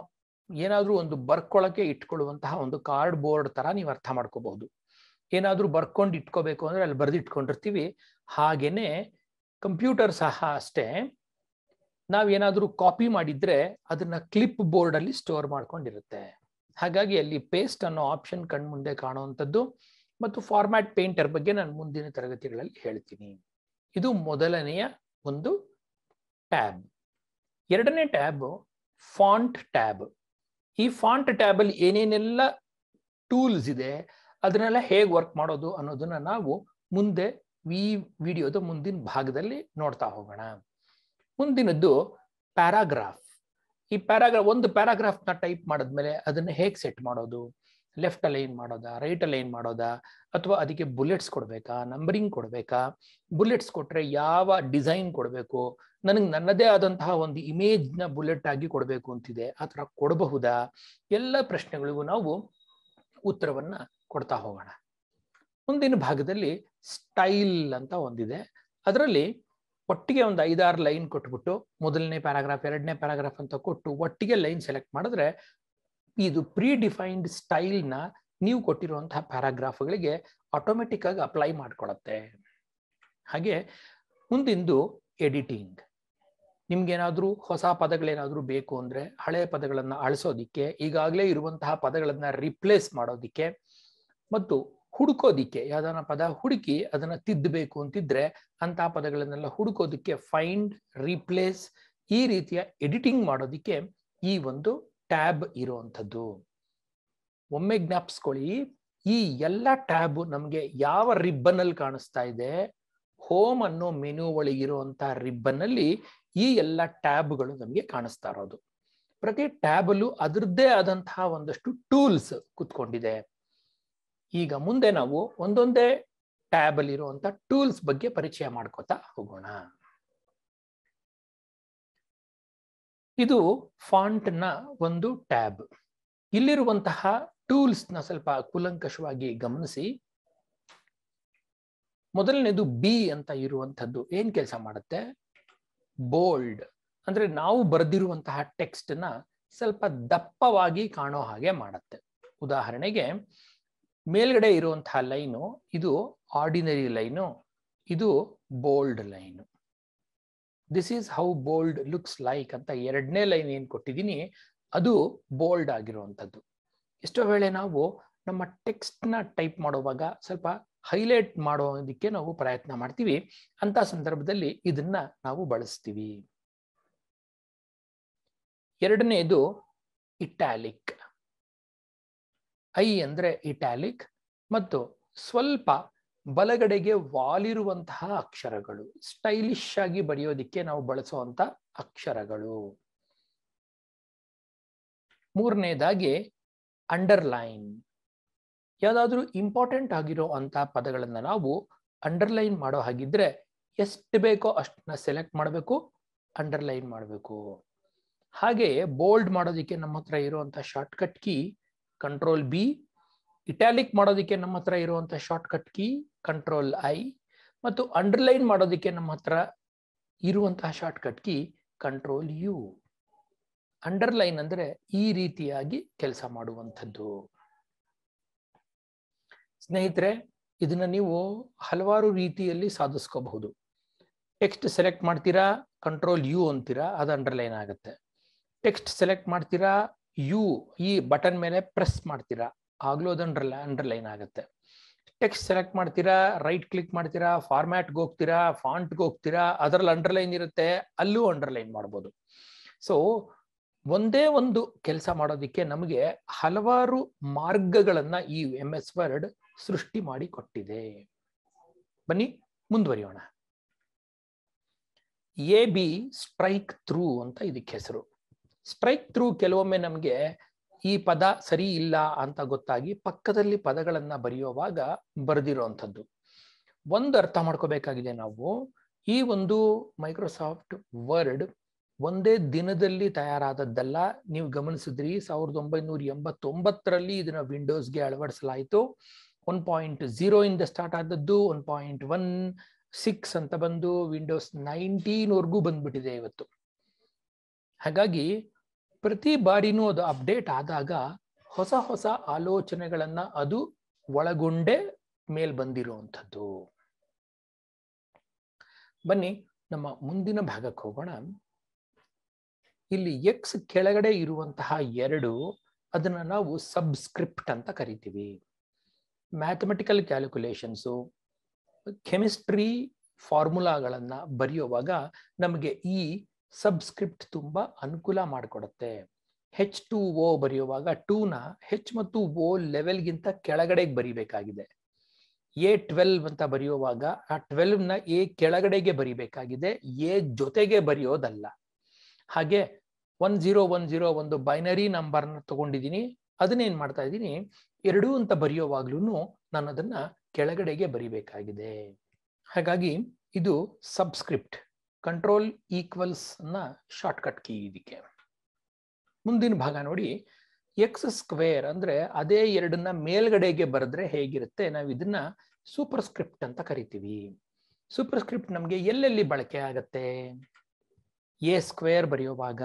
ಏನಾದ್ರೂ ಒಂದು ಬರ್ಕೊಳಕ್ಕೆ ಇಟ್ಕೊಳ್ಳುವಂತಹ ಒಂದು ಕಾರ್ಡ್ ಬೋರ್ಡ್ ತರ ನೀವು ಅರ್ಥ ಮಾಡ್ಕೋಬಹುದು ಏನಾದ್ರೂ ಬರ್ಕೊಂಡು ಇಟ್ಕೋಬೇಕು ಅಂದ್ರೆ ಅಲ್ಲಿ ಬರೆದಿಟ್ಕೊಂಡಿರ್ತೀವಿ ಹಾಗೇನೆ ಕಂಪ್ಯೂಟರ್ ಸಹ ಅಷ್ಟೇ ನಾವೇನಾದ್ರೂ ಕಾಪಿ ಮಾಡಿದ್ರೆ ಅದನ್ನ ಕ್ಲಿಪ್ ಬೋರ್ಡ್ ಅಲ್ಲಿ ಸ್ಟೋರ್ ಮಾಡ್ಕೊಂಡಿರುತ್ತೆ ಹಾಗಾಗಿ ಅಲ್ಲಿ ಪೇಸ್ಟ್ ಅನ್ನೋ ಆಪ್ಷನ್ ಕಣ್ಮುಂದೆ ಕಾಣುವಂಥದ್ದು ಮತ್ತು ಫಾರ್ಮ್ಯಾಟ್ ಪೇಂಟರ್ ಬಗ್ಗೆ ನಾನು ಮುಂದಿನ ತರಗತಿಗಳಲ್ಲಿ ಹೇಳ್ತೀನಿ ಇದು ಮೊದಲನೆಯ ಒಂದು ಟ್ಯಾಬ್ ಎರಡನೇ ಟ್ಯಾಬ್ ಫಾಂಟ್ ಟ್ಯಾಬ್ ಈ ಫಾಂಟ್ ಟ್ಯಾಬಲ್ಲಿ ಏನೇನೆಲ್ಲ ಟೂಲ್ಸ್ ಇದೆ ಅದನ್ನೆಲ್ಲ ಹೇಗೆ ವರ್ಕ್ ಮಾಡೋದು ಅನ್ನೋದನ್ನ ನಾವು ಮುಂದೆ ಈ ವಿಡಿಯೋದ ಮುಂದಿನ ಭಾಗದಲ್ಲಿ ನೋಡ್ತಾ ಹೋಗೋಣ ಮುಂದಿನದ್ದು ಪ್ಯಾರಾಗ್ರಾಫ್ ಈ ಪ್ಯಾರಾಗ್ರಾಫ್ ಒಂದು ಪ್ಯಾರಾಗ್ರಾಫ್ನ ಟೈಪ್ ಮಾಡಿದ್ಮೇಲೆ ಅದನ್ನ ಹೇಗೆ ಸೆಟ್ ಮಾಡೋದು ಲೆಫ್ಟ್ ಅಲೈನ್ ಮಾಡೋದಾ ರೈಟ್ ಅಲೈನ್ ಮಾಡೋದಾ ಅಥವಾ ಅದಕ್ಕೆ ಬುಲೆಟ್ಸ್ ಕೊಡಬೇಕಾ ನಂಬರಿಂಗ್ ಕೊಡಬೇಕಾ ಬುಲೆಟ್ಸ್ ಕೊಟ್ಟರೆ ಯಾವ ಡಿಸೈನ್ ಕೊಡಬೇಕು ನನಗೆ ನನ್ನದೇ ಆದಂತಹ ಒಂದು ಇಮೇಜ್ನ ಬುಲೆಟ್ ಆಗಿ ಕೊಡಬೇಕು ಅಂತಿದೆ ಆ ಥರ ಕೊಡಬಹುದಾ ಎಲ್ಲ ಪ್ರಶ್ನೆಗಳಿಗೂ ನಾವು ಉತ್ತರವನ್ನು ಕೊಡ್ತಾ ಹೋಗೋಣ ಮುಂದಿನ ಭಾಗದಲ್ಲಿ ಸ್ಟೈಲ್ ಅಂತ ಒಂದಿದೆ ಅದರಲ್ಲಿ ಒಟ್ಟಿಗೆ ಒಂದು ಐದಾರು ಲೈನ್ ಕೊಟ್ಬಿಟ್ಟು ಮೊದಲನೇ ಪ್ಯಾರಾಗ್ರಾಫ್ ಎರಡನೇ ಪ್ಯಾರಾಗ್ರಾಫ್ ಅಂತ ಕೊಟ್ಟು ಒಟ್ಟಿಗೆ ಲೈನ್ ಸೆಲೆಕ್ಟ್ ಮಾಡಿದ್ರೆ ಇದು ಪ್ರೀ ಡಿಫೈನ್ಡ್ ಸ್ಟೈಲ್ನ ನೀವು ಕೊಟ್ಟಿರುವಂತಹ ಪ್ಯಾರಾಗ್ರಾಫ್ಗಳಿಗೆ ಆಟೋಮೆಟಿಕ್ ಆಗಿ ಅಪ್ಲೈ ಮಾಡ್ಕೊಳತ್ತೆ ಹಾಗೆ ಮುಂದಿಂದು ಎಡಿಟಿಂಗ್ ನಿಮ್ಗೇನಾದರೂ ಹೊಸ ಪದಗಳೇನಾದರೂ ಬೇಕು ಅಂದರೆ ಹಳೆಯ ಪದಗಳನ್ನು ಅಳಿಸೋದಿಕ್ಕೆ ಈಗಾಗಲೇ ಇರುವಂತಹ ಪದಗಳನ್ನು ರಿಪ್ಲೇಸ್ ಮಾಡೋದಿಕ್ಕೆ ಮತ್ತು ಹುಡುಕೋದಿಕ್ಕೆ ಯಾವ್ದಾನ ಪದ ಹುಡುಕಿ ಅದನ್ನು ತಿದ್ದಬೇಕು ಅಂತಿದ್ರೆ ಅಂತಹ ಪದಗಳನ್ನೆಲ್ಲ ಹುಡುಕೋದಿಕ್ಕೆ ಫೈಂಡ್ ರಿಪ್ಲೇಸ್ ಈ ರೀತಿಯ ಎಡಿಟಿಂಗ್ ಮಾಡೋದಿಕ್ಕೆ ಈ ಒಂದು ಟ್ಯಾಬ್ ಇರುವಂಥದ್ದು ಒಮ್ಮೆ ಜ್ಞಾಪಿಸ್ಕೊಳ್ಳಿ ಈ ಎಲ್ಲ ಟ್ಯಾಬ್ ನಮಗೆ ಯಾವ ರಿಬ್ಬನ್ ಅಲ್ಲಿ ಕಾಣಿಸ್ತಾ ಇದೆ ಹೋಮ್ ಅನ್ನೋ ಮೆನು ಒಳಗಿರುವಂತಹ ರಿಬ್ಬನ್ ಅಲ್ಲಿ ಈ ಎಲ್ಲ ಟ್ಯಾಬ್ಗಳು ನಮಗೆ ಕಾಣಿಸ್ತಾ ಇರೋದು ಪ್ರತಿ ಟ್ಯಾಬಲ್ಲೂ ಅದರದ್ದೇ ಆದಂತಹ ಒಂದಷ್ಟು ಟೂಲ್ಸ್ ಕುತ್ಕೊಂಡಿದೆ ಈಗ ಮುಂದೆ ನಾವು ಒಂದೊಂದೇ ಟ್ಯಾಬ್ ಇರುವಂತಹ ಟೂಲ್ಸ್ ಬಗ್ಗೆ ಪರಿಚಯ ಮಾಡ್ಕೋತಾ ಹೋಗೋಣ ಇದು ಫಾಂಟ್ ನ ಒಂದು ಟ್ಯಾಬ್ ಇಲ್ಲಿರುವಂತಹ ನ ಸ್ವಲ್ಪ ಕುಲಂಕಷವಾಗಿ ಗಮನಿಸಿ ಮೊದಲನೇದು ಬಿ ಅಂತ ಇರುವಂಥದ್ದು ಏನ್ ಕೆಲಸ ಮಾಡುತ್ತೆ ಬೋಲ್ಡ್ ಅಂದ್ರೆ ನಾವು ಬರೆದಿರುವಂತಹ ಟೆಕ್ಸ್ಟ್ ನ ಸ್ವಲ್ಪ ದಪ್ಪವಾಗಿ ಕಾಣೋ ಹಾಗೆ ಮಾಡುತ್ತೆ ಉದಾಹರಣೆಗೆ ಮೇಲ್ಗಡೆ ಇರುವಂತಹ ಲೈನು ಇದು ಆರ್ಡಿನರಿ ಲೈನು ಇದು bold line this is how bold looks like ಅಂತ ಎರಡನೇ ಲೈನ್ ಏನು ಕೊಟ್ಟಿದ್ದೀನಿ ಅದು ಬೋಲ್ಡ್ ಆಗಿರುವಂಥದ್ದು ಎಷ್ಟೋ ವೇಳೆ ನಾವು ನಮ್ಮ ಟೆಕ್ಸ್ಟ್ನ ಟೈಪ್ ಮಾಡುವಾಗ ಸ್ವಲ್ಪ ಹೈಲೈಟ್ ಮಾಡೋದಕ್ಕೆ ನಾವು ಪ್ರಯತ್ನ ಮಾಡ್ತೀವಿ ಅಂತ ಸಂದರ್ಭದಲ್ಲಿ ಇದನ್ನ ನಾವು ಬಳಸ್ತೀವಿ ಎರಡನೇದು ಇಟ್ಯಾಲಿಕ್ ಐ ಅಂದರೆ ಇಟ್ಯಾಲಿಕ್ ಮತ್ತು ಸ್ವಲ್ಪ ಬಲಗಡೆಗೆ ವಾಲಿರುವಂತಹ ಅಕ್ಷರಗಳು ಸ್ಟೈಲಿಶ್ ಆಗಿ ಬರೆಯೋದಿಕ್ಕೆ ನಾವು ಬಳಸುವಂತ ಅಕ್ಷರಗಳು ಮೂರನೇದಾಗಿ ಅಂಡರ್ಲೈನ್ ಯಾವುದಾದ್ರೂ ಇಂಪಾರ್ಟೆಂಟ್ ಆಗಿರೋ ಅಂತ ಪದಗಳನ್ನು ನಾವು ಅಂಡರ್ಲೈನ್ ಮಾಡೋ ಹಾಗಿದ್ರೆ ಎಷ್ಟು ಬೇಕೋ ಅಷ್ಟನ್ನ ಸೆಲೆಕ್ಟ್ ಮಾಡಬೇಕು ಅಂಡರ್ಲೈನ್ ಮಾಡಬೇಕು ಹಾಗೆ ಬೋಲ್ಡ್ ಮಾಡೋದಕ್ಕೆ ನಮ್ಮ ಹತ್ರ ಇರುವಂತಹ shortcut key control B italic ಮಾಡೋದಕ್ಕೆ ನಮ್ಮ ಹತ್ರ ಇರುವಂತಹ shortcut key control I ಮತ್ತು ಅಂಡರ್ಲೈನ್ ಮಾಡೋದಕ್ಕೆ ನಮ್ಮ ಹತ್ರ ಇರುವಂತಹ shortcut key control U underline ಅಂದ್ರೆ ಈ ರೀತಿಯಾಗಿ ಕೆಲಸ ಮಾಡುವಂಥದ್ದು ಸ್ನೇಹಿತರೆ ಇದನ್ನ ನೀವು ಹಲವಾರು ರೀತಿಯಲ್ಲಿ ಸಾಧಿಸ್ಕೋಬಹುದು ಟೆಕ್ಸ್ಟ್ ಸೆಲೆಕ್ಟ್ ಮಾಡ್ತೀರಾ ಕಂಟ್ರೋಲ್ ಯು ಅಂತೀರಾ ಅದು ಅಂಡರ್ಲೈನ್ ಆಗುತ್ತೆ ಟೆಕ್ಸ್ಟ್ ಸೆಲೆಕ್ಟ್ ಮಾಡ್ತೀರಾ ಯು ಈ ಬಟನ್ ಮೇಲೆ ಪ್ರೆಸ್ ಮಾಡ್ತೀರಾ ಆಗ್ಲೂ ಅದು ಅಂಡರ್ಲೈನ್ ಆಗುತ್ತೆ ಟೆಕ್ಸ್ಟ್ ಸೆಲೆಕ್ಟ್ ಮಾಡ್ತೀರಾ ರೈಟ್ ಕ್ಲಿಕ್ ಮಾಡ್ತೀರಾ ಫಾರ್ಮ್ಯಾಟ್ಗೆ ಹೋಗ್ತೀರಾ ಫಾಂಟ್ಗೆ ಹೋಗ್ತೀರಾ ಅದರಲ್ಲಿ ಅಂಡರ್ಲೈನ್ ಇರುತ್ತೆ ಅಲ್ಲೂ ಅಂಡರ್ಲೈನ್ ಮಾಡ್ಬೋದು ಸೊ ಒಂದೇ ಒಂದು ಕೆಲಸ ಮಾಡೋದಕ್ಕೆ ನಮಗೆ ಹಲವಾರು ಮಾರ್ಗಗಳನ್ನ ಈ ಎಂ ಎಸ್ ವರ್ಡ್ ಸೃಷ್ಟಿ ಮಾಡಿ ಕೊಟ್ಟಿದೆ ಬನ್ನಿ ಮುಂದುವರಿಯೋಣ ಎ ಬಿ ಸ್ಟ್ರೈಕ್ ಥ್ರೂ ಅಂತ ಇದಕ್ಕೆ ಹೆಸರು ಸ್ಟ್ರೈಕ್ ಥ್ರೂ ಕೆಲವೊಮ್ಮೆ ನಮಗೆ ಈ ಪದ ಸರಿ ಇಲ್ಲ ಅಂತ ಗೊತ್ತಾಗಿ ಪಕ್ಕದಲ್ಲಿ ಪದಗಳನ್ನ ಬರೆಯುವಾಗ ಬರೆದಿರುವಂಥದ್ದು ಒಂದು ಅರ್ಥ ಮಾಡ್ಕೋಬೇಕಾಗಿದೆ ನಾವು ಈ ಒಂದು ಮೈಕ್ರೋಸಾಫ್ಟ್ ವರ್ಡ್ ಒಂದೇ ದಿನದಲ್ಲಿ ತಯಾರಾದದ್ದಲ್ಲ ನೀವು ಗಮನಿಸಿದ್ರಿ ಸಾವಿರದ ಒಂಬೈನೂರ ಎಂಬತ್ತೊಂಬತ್ತರಲ್ಲಿ ಇದನ್ನ ವಿಂಡೋಸ್ಗೆ ಅಳವಡಿಸಲಾಯಿತು ಒನ್ ಪಾಯಿಂಟ್ ಝೀರೋ ಇಂದ ಸ್ಟಾರ್ಟ್ ಆದದ್ದು ಒನ್ ಪಾಯಿಂಟ್ ಒನ್ ಸಿಕ್ಸ್ ಅಂತ ಬಂದು ವಿಂಡೋಸ್ ನೈನ್ಟೀನ್ವರೆಗೂ ಬಂದ್ಬಿಟ್ಟಿದೆ ಇವತ್ತು ಹಾಗಾಗಿ ಪ್ರತಿ ಬಾರಿನೂ ಅದು ಅಪ್ಡೇಟ್ ಆದಾಗ ಹೊಸ ಹೊಸ ಆಲೋಚನೆಗಳನ್ನ ಅದು ಒಳಗೊಂಡೇ ಮೇಲ್ ಬಂದಿರುವಂಥದ್ದು ಬನ್ನಿ ನಮ್ಮ ಮುಂದಿನ ಭಾಗಕ್ಕೆ ಹೋಗೋಣ ಇಲ್ಲಿ ಎಕ್ಸ್ ಕೆಳಗಡೆ ಇರುವಂತಹ ಎರಡು ಅದನ್ನ ನಾವು ಸಬ್ಸ್ಕ್ರಿಪ್ಟ್ ಅಂತ ಕರಿತೀವಿ ಮ್ಯಾಥಮೆಟಿಕಲ್ ಕ್ಯಾಲ್ಕುಲೇಷನ್ಸು ಕೆಮಿಸ್ಟ್ರಿ ಫಾರ್ಮುಲಾಗಳನ್ನು ಬರೆಯುವಾಗ ನಮಗೆ ಈ ಸಬ್ಸ್ಕ್ರಿಪ್ಟ್ ತುಂಬ ಅನುಕೂಲ ಮಾಡಿಕೊಡುತ್ತೆ ಹೆಚ್ ಟು ಓ ಬರೆಯುವಾಗ ಟೂನ ಹೆಚ್ ಮತ್ತು ಓ ಲೆವೆಲ್ಗಿಂತ ಕೆಳಗಡೆಗೆ ಬರಿಬೇಕಾಗಿದೆ ಎ ಟ್ವೆಲ್ವ್ ಅಂತ ಬರೆಯುವಾಗ ಆ ಟ್ವೆಲ್ವ್ನ ಎ ಕೆಳಗಡೆಗೆ ಬರಿಬೇಕಾಗಿದೆ ಎ ಜೊತೆಗೆ ಬರೆಯೋದಲ್ಲ ಹಾಗೆ ಒನ್ ಜೀರೋ ಒನ್ ಜೀರೋ ಒಂದು ಬೈನರಿ ನಂಬರ್ನ ತಗೊಂಡಿದ್ದೀನಿ ಅದನ್ನೇನು ಮಾಡ್ತಾ ಇದ್ದೀನಿ ಎರಡು ಅಂತ ಬರೆಯುವಾಗ್ಲೂ ನಾನು ಅದನ್ನ ಕೆಳಗಡೆಗೆ ಬರಿಬೇಕಾಗಿದೆ ಹಾಗಾಗಿ ಇದು ಸಬ್ಸ್ಕ್ರಿಪ್ಟ್ ಕಂಟ್ರೋಲ್ ಈಕ್ವಲ್ಸ್ನ ಶಾರ್ಟ್ಕಟ್ ಕೀ ಇದಕ್ಕೆ ಮುಂದಿನ ಭಾಗ ನೋಡಿ ಎಕ್ಸ್ ಸ್ಕ್ವೇರ್ ಅಂದ್ರೆ ಅದೇ ಎರಡನ್ನ ಮೇಲ್ಗಡೆಗೆ ಬರೆದ್ರೆ ಹೇಗಿರುತ್ತೆ ನಾವು ಇದನ್ನ ಸೂಪರ್ ಸ್ಕ್ರಿಪ್ಟ್ ಅಂತ ಕರಿತೀವಿ ಸೂಪರ್ ಸ್ಕ್ರಿಪ್ಟ್ ನಮಗೆ ಎಲ್ಲೆಲ್ಲಿ ಬಳಕೆ ಆಗತ್ತೆ ಎ ಸ್ಕ್ವೇರ್ ಬರೆಯುವಾಗ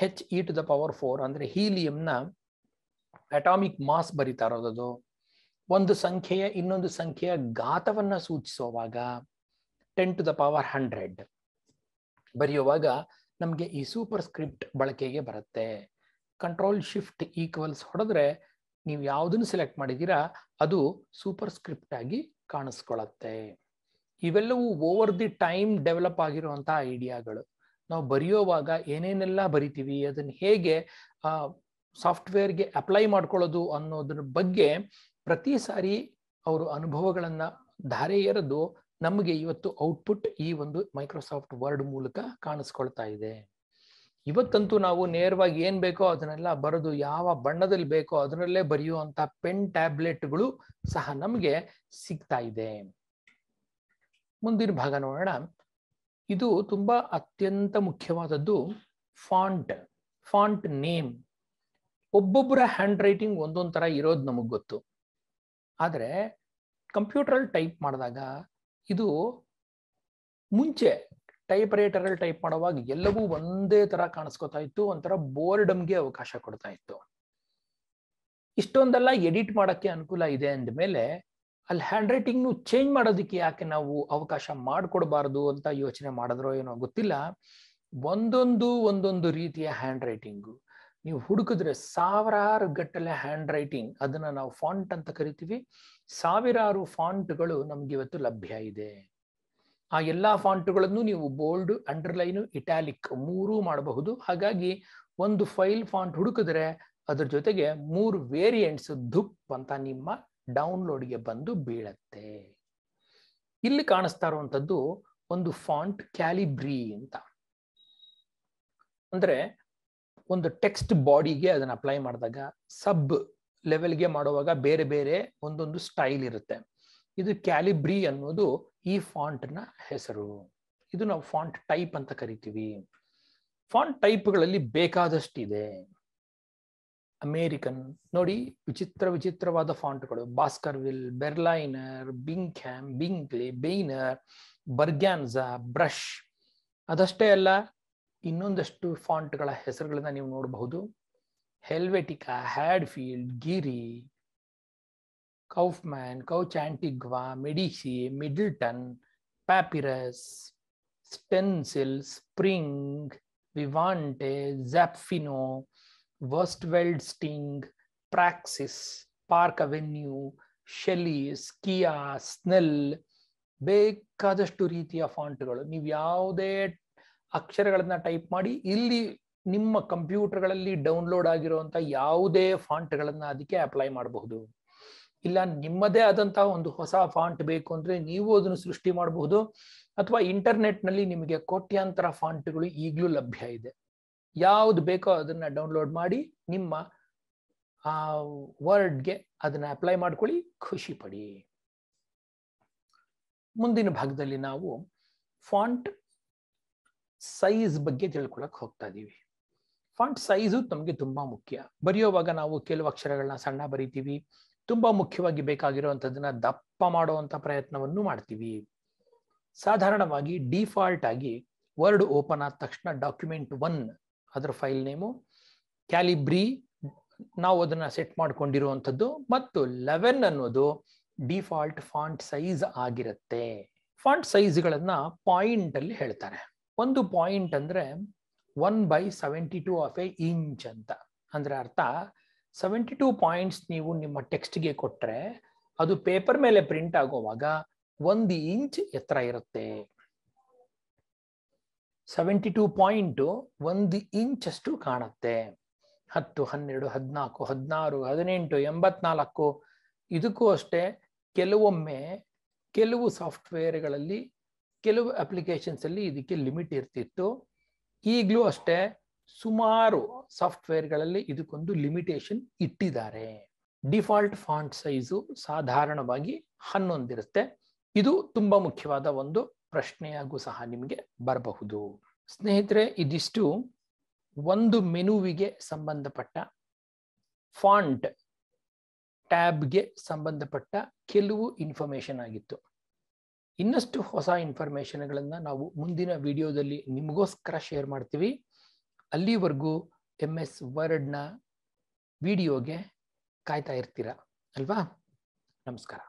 H E to the power four ಅಂದ್ರೆ ಹೀಲಿಯಂನ ಅಟಾಮಿಕ್ ಮಾಸ್ ಬರಿತಾ ಇರೋದದು ಒಂದು ಸಂಖ್ಯೆಯ ಇನ್ನೊಂದು ಸಂಖ್ಯೆಯ ಗಾತವನ್ನ ಸೂಚಿಸುವಾಗ ten to the power hundred ಬರೆಯುವಾಗ ನಮಗೆ ಈ ಸೂಪರ್ ಸ್ಕ್ರಿಪ್ಟ್ ಬಳಕೆಗೆ ಬರುತ್ತೆ ಕಂಟ್ರೋಲ್ ಶಿಫ್ಟ್ ಈಕ್ವಲ್ಸ್ ಹೊಡೆದ್ರೆ ನೀವು ಯಾವುದನ್ನು ಸೆಲೆಕ್ಟ್ ಮಾಡಿದ್ದೀರಾ ಅದು ಸೂಪರ್ ಸ್ಕ್ರಿಪ್ಟ್ ಆಗಿ ಕಾಣಿಸ್ಕೊಳತ್ತೆ ಇವೆಲ್ಲವೂ ಓವರ್ ದಿ ಟೈಮ್ ಡೆವಲಪ್ ಆಗಿರುವಂತಹ ಐಡಿಯಾಗಳು ನಾವು ಬರೆಯೋವಾಗ ಏನೇನೆಲ್ಲ ಬರಿತೀವಿ ಅದನ್ನು ಹೇಗೆ ಸಾಫ್ಟ್ವೇರ್ಗೆ ಅಪ್ಲೈ ಮಾಡ್ಕೊಳ್ಳೋದು ಅನ್ನೋದ್ರ ಬಗ್ಗೆ ಪ್ರತಿ ಸಾರಿ ಅವರು ಅನುಭವಗಳನ್ನು ಧಾರೆ ಎರೆದು ನಮಗೆ ಇವತ್ತು ಔಟ್ಪುಟ್ ಈ ಒಂದು ಮೈಕ್ರೋಸಾಫ್ಟ್ ವರ್ಡ್ ಮೂಲಕ ಕಾಣಿಸ್ಕೊಳ್ತಾ ಇದೆ ಇವತ್ತಂತೂ ನಾವು ನೇರವಾಗಿ ಏನ್ ಬೇಕೋ ಅದನ್ನೆಲ್ಲ ಬರೆದು ಯಾವ ಬಣ್ಣದಲ್ಲಿ ಬೇಕೋ ಅದರಲ್ಲೇ ಬರೆಯುವಂತ ಪೆನ್ ಟ್ಯಾಬ್ಲೆಟ್ಗಳು ಸಹ ನಮಗೆ ಸಿಗ್ತಾ ಇದೆ ಮುಂದಿನ ಭಾಗ ನೋಡೋಣ ಇದು ತುಂಬಾ ಅತ್ಯಂತ ಮುಖ್ಯವಾದದ್ದು ಫಾಂಟ್ ಫಾಂಟ್ ನೇಮ್ ಒಬ್ಬೊಬ್ಬರ ಹ್ಯಾಂಡ್ ರೈಟಿಂಗ್ ಒಂದೊಂದು ತರ ಇರೋದು ನಮಗ್ ಗೊತ್ತು ಆದರೆ ಕಂಪ್ಯೂಟರ್ ಟೈಪ್ ಮಾಡಿದಾಗ ಇದು ಮುಂಚೆ ಟೈಪ್ ರೈಟರಲ್ಲಿ ಟೈಪ್ ಮಾಡುವಾಗ ಎಲ್ಲವೂ ಒಂದೇ ತರ ಕಾಣಿಸ್ಕೊತಾ ಇತ್ತು ಒಂಥರ ಬೋರ್ಡಮ್ಗೆ ಅವಕಾಶ ಕೊಡ್ತಾ ಇತ್ತು ಇಷ್ಟೊಂದೆಲ್ಲ ಎಡಿಟ್ ಮಾಡೋಕ್ಕೆ ಅನುಕೂಲ ಇದೆ ಅಂದಮೇಲೆ ಅಲ್ಲಿ ಹ್ಯಾಂಡ್ ರೈಟಿಂಗ್ನು ಚೇಂಜ್ ಮಾಡೋದಕ್ಕೆ ಯಾಕೆ ನಾವು ಅವಕಾಶ ಮಾಡಿಕೊಡ್ಬಾರ್ದು ಅಂತ ಯೋಚನೆ ಮಾಡಿದ್ರೋ ಏನೋ ಗೊತ್ತಿಲ್ಲ ಒಂದೊಂದು ಒಂದೊಂದು ರೀತಿಯ ಹ್ಯಾಂಡ್ ರೈಟಿಂಗು ನೀವು ಹುಡುಕಿದ್ರೆ ಸಾವಿರಾರು ಗಟ್ಟಲೆ ಹ್ಯಾಂಡ್ ರೈಟಿಂಗ್ ಅದನ್ನ ನಾವು ಫಾಂಟ್ ಅಂತ ಕರಿತೀವಿ ಸಾವಿರಾರು ಫಾಂಟ್ಗಳು ನಮ್ಗೆ ಇವತ್ತು ಲಭ್ಯ ಇದೆ ಆ ಎಲ್ಲಾ ಫಾಂಟ್ಗಳನ್ನು ನೀವು ಬೋಲ್ಡ್ ಅಂಡರ್ಲೈನು ಇಟ್ಯಾಲಿಕ್ ಮೂರೂ ಮಾಡಬಹುದು ಹಾಗಾಗಿ ಒಂದು ಫೈಲ್ ಫಾಂಟ್ ಹುಡುಕಿದ್ರೆ ಅದ್ರ ಜೊತೆಗೆ ಮೂರು ವೇರಿಯಂಟ್ಸ್ ಧುಪ್ ಅಂತ ನಿಮ್ಮ ಡೌನ್ಲೋಡ್ಗೆ ಬಂದು ಬೀಳತ್ತೆ ಇಲ್ಲಿ ಕಾಣಿಸ್ತಾ ಇರುವಂಥದ್ದು ಒಂದು ಫಾಂಟ್ ಕ್ಯಾಲಿಬ್ರಿ ಅಂತ ಅಂದ್ರೆ ಒಂದು ಟೆಕ್ಸ್ಟ್ ಬಾಡಿಗೆ ಅದನ್ನ ಅಪ್ಲೈ ಮಾಡಿದಾಗ ಸಬ್ ಲೆವೆಲ್ಗೆ ಮಾಡುವಾಗ ಬೇರೆ ಬೇರೆ ಒಂದೊಂದು ಸ್ಟೈಲ್ ಇರುತ್ತೆ ಇದು ಕ್ಯಾಲಿಬ್ರಿ ಅನ್ನೋದು ಈ ನ ಹೆಸರು ಇದು ನಾವು ಫಾಂಟ್ ಟೈಪ್ ಅಂತ ಕರಿತೀವಿ ಫಾಂಟ್ ಟೈಪ್ಗಳಲ್ಲಿ ಬೇಕಾದಷ್ಟಿದೆ ಅಮೇರಿಕನ್ ನೋಡಿ ವಿಚಿತ್ರ ವಿಚಿತ್ರವಾದ ಫಾಂಟ್ಗಳು ಬಾಸ್ಕರ್ವಿಲ್ ಬೆರ್ಲೈನರ್ ಬಿಂಗ್ ಬಿಂಗ್ಲಿ ಬೇನರ್ ಬರ್ಗ್ಯಾನ್ಸಾ ಬ್ರಷ್ ಅದಷ್ಟೇ ಅಲ್ಲ ಇನ್ನೊಂದಷ್ಟು ಫಾಂಟ್ಗಳ ಹೆಸರುಗಳನ್ನ ನೀವು ನೋಡಬಹುದು ಹೆಲ್ವೆಟಿಕಾ ಹ್ಯಾಡ್ಫೀಲ್ಡ್ ಗಿರಿ ಮ್ಯಾನ್ ಕೌಚ್ Antigua Medici Middleton Papyrus Stencil Spring Vivante Zapfino ವರ್ಸ್ಟ್ವೆಲ್ಡ್ Sting Praxis Park Avenue Shelley Skia Snell ಬೇಕಾದಷ್ಟು ರೀತಿಯ ಫಾಂಟ್ಗಳು ನೀವು ಯಾವುದೇ ಅಕ್ಷರಗಳನ್ನ ಟೈಪ್ ಮಾಡಿ ಇಲ್ಲಿ ನಿಮ್ಮ ಕಂಪ್ಯೂಟರ್ಗಳಲ್ಲಿ ಡೌನ್ಲೋಡ್ ಆಗಿರುವಂತ ಯಾವುದೇ ಫಾಂಟ್ಗಳನ್ನ ಅದಕ್ಕೆ ಅಪ್ಲೈ ಮಾಡಬಹುದು ಇಲ್ಲ ನಿಮ್ಮದೇ ಆದಂತಹ ಒಂದು ಹೊಸ ಫಾಂಟ್ ಬೇಕು ಅಂದ್ರೆ ನೀವು ಅದನ್ನು ಸೃಷ್ಟಿ ಮಾಡಬಹುದು ಅಥವಾ ಇಂಟರ್ನೆಟ್ ನಲ್ಲಿ ನಿಮಗೆ ಕೋಟ್ಯಾಂತರ ಫಾಂಟ್ಗಳು ಈಗಲೂ ಲಭ್ಯ ಇದೆ ಯಾವ್ದು ಬೇಕೋ ಅದನ್ನ ಡೌನ್ಲೋಡ್ ಮಾಡಿ ನಿಮ್ಮ ಆ ವರ್ಡ್ಗೆ ಅದನ್ನ ಅಪ್ಲೈ ಮಾಡ್ಕೊಳ್ಳಿ ಖುಷಿ ಪಡಿ ಮುಂದಿನ ಭಾಗದಲ್ಲಿ ನಾವು ಫಾಂಟ್ ಸೈಜ್ ಬಗ್ಗೆ ತಿಳ್ಕೊಳಕ್ ಹೋಗ್ತಾ ಇದ್ದೀವಿ ಫಾಂಟ್ ಸೈಜು ನಮಗೆ ತುಂಬಾ ಮುಖ್ಯ ಬರೆಯುವಾಗ ನಾವು ಕೆಲವು ಅಕ್ಷರಗಳನ್ನ ಸಣ್ಣ ಬರಿತೀವಿ ತುಂಬಾ ಮುಖ್ಯವಾಗಿ ಬೇಕಾಗಿರುವಂಥದ್ದನ್ನ ದಪ್ಪ ಮಾಡುವಂಥ ಪ್ರಯತ್ನವನ್ನು ಮಾಡ್ತೀವಿ ಸಾಧಾರಣವಾಗಿ ಡಿಫಾಲ್ಟ್ ಆಗಿ ವರ್ಡ್ ಓಪನ್ ಆದ ತಕ್ಷಣ ಡಾಕ್ಯುಮೆಂಟ್ ಒನ್ ಅದರ ಫೈಲ್ ನೇಮು ಕ್ಯಾಲಿಬ್ರಿ ನಾವು ಅದನ್ನ ಸೆಟ್ ಮಾಡ್ಕೊಂಡಿರುವಂಥದ್ದು ಮತ್ತು ಲೆವೆನ್ ಅನ್ನೋದು ಡಿಫಾಲ್ಟ್ ಫಾಂಟ್ ಸೈಜ್ ಆಗಿರುತ್ತೆ ಫಾಂಟ್ ಸೈಜ್ಗಳನ್ನ ಪಾಯಿಂಟ್ ಅಲ್ಲಿ ಹೇಳ್ತಾರೆ ಒಂದು ಪಾಯಿಂಟ್ ಅಂದರೆ one by seventy two of a inch ಅಂತ ಅಂದ್ರೆ ಅರ್ಥ ಸೆವೆಂಟಿ ಟೂ ಪಾಯಿಂಟ್ಸ್ ನೀವು ನಿಮ್ಮ ಟೆಕ್ಸ್ಟ್ಗೆ ಕೊಟ್ಟರೆ ಅದು ಪೇಪರ್ ಮೇಲೆ ಪ್ರಿಂಟ್ ಆಗುವಾಗ ಒಂದು ಇಂಚ್ ಎತ್ತರ ಇರುತ್ತೆ ಸೆವೆಂಟಿ ಟೂ ಪಾಯಿಂಟು ಒಂದು ಇಂಚ್ ಅಷ್ಟು ಕಾಣುತ್ತೆ ಹತ್ತು ಹನ್ನೆರಡು ಹದಿನಾಲ್ಕು ಹದಿನಾರು ಹದಿನೆಂಟು ಎಂಬತ್ನಾಲ್ಕು ಇದಕ್ಕೂ ಅಷ್ಟೇ ಕೆಲವೊಮ್ಮೆ ಕೆಲವು ಸಾಫ್ಟ್ವೇರ್ಗಳಲ್ಲಿ ಕೆಲವು ಅಪ್ಲಿಕೇಶನ್ಸ್ ಅಲ್ಲಿ ಇದಕ್ಕೆ ಲಿಮಿಟ್ ಇರ್ತಿತ್ತು ಈಗಲೂ ಅಷ್ಟೇ ಸುಮಾರು ಸಾಫ್ಟ್ವೇರ್ಗಳಲ್ಲಿ ಇದಕ್ಕೊಂದು ಲಿಮಿಟೇಷನ್ ಇಟ್ಟಿದ್ದಾರೆ ಡಿಫಾಲ್ಟ್ ಫಾಂಟ್ ಸೈಜು ಸಾಧಾರಣವಾಗಿ ಹನ್ನೊಂದಿರುತ್ತೆ ಇದು ತುಂಬಾ ಮುಖ್ಯವಾದ ಒಂದು ಪ್ರಶ್ನೆಯಾಗೂ ಸಹ ನಿಮಗೆ ಬರಬಹುದು ಸ್ನೇಹಿತರೆ ಇದಿಷ್ಟು ಒಂದು ಮೆನುವಿಗೆ ಸಂಬಂಧಪಟ್ಟ ಫಾಂಟ್ ಟ್ಯಾಬ್ಗೆ ಸಂಬಂಧಪಟ್ಟ ಕೆಲವು ಇನ್ಫಾರ್ಮೇಶನ್ ಆಗಿತ್ತು ಇನ್ನಷ್ಟು ಹೊಸ ಇನ್ಫಾರ್ಮೇಷನ್ಗಳನ್ನು ನಾವು ಮುಂದಿನ ವಿಡಿಯೋದಲ್ಲಿ ನಿಮಗೋಸ್ಕರ ಶೇರ್ ಮಾಡ್ತೀವಿ ಅಲ್ಲಿವರೆಗೂ ಎಮ್ ಎಸ್ ವರ್ಡ್ನ ವಿಡಿಯೋಗೆ ಕಾಯ್ತಾ ಇರ್ತೀರ ಅಲ್ವಾ ನಮಸ್ಕಾರ